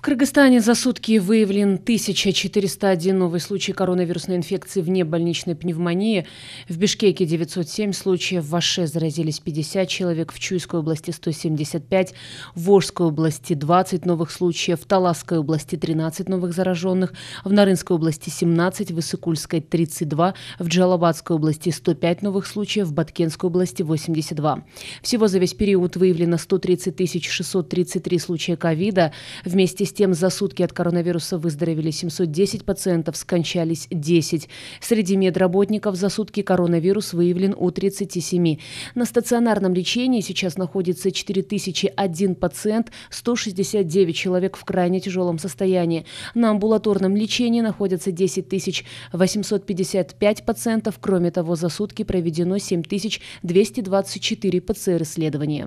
В Кыргызстане за сутки выявлен 1401 новый случай коронавирусной инфекции вне больничной пневмонии. В Бишкеке 907 случаев, в Аше заразились 50 человек, в Чуйской области 175, в Ожской области 20 новых случаев, в Таласской области 13 новых зараженных, в Нарынской области 17, в Исыкульской 32, в Джалабадской области 105 новых случаев, в Баткенской области 82. Всего за весь период выявлено 130 633 случая ковида. Вместе с тем, за сутки от коронавируса выздоровели 710 пациентов, скончались 10. Среди медработников за сутки коронавирус выявлен у 37. На стационарном лечении сейчас находится 4001 пациент, 169 человек в крайне тяжелом состоянии. На амбулаторном лечении находятся 10 855 пациентов. Кроме того, за сутки проведено 7224 ПЦР-исследования.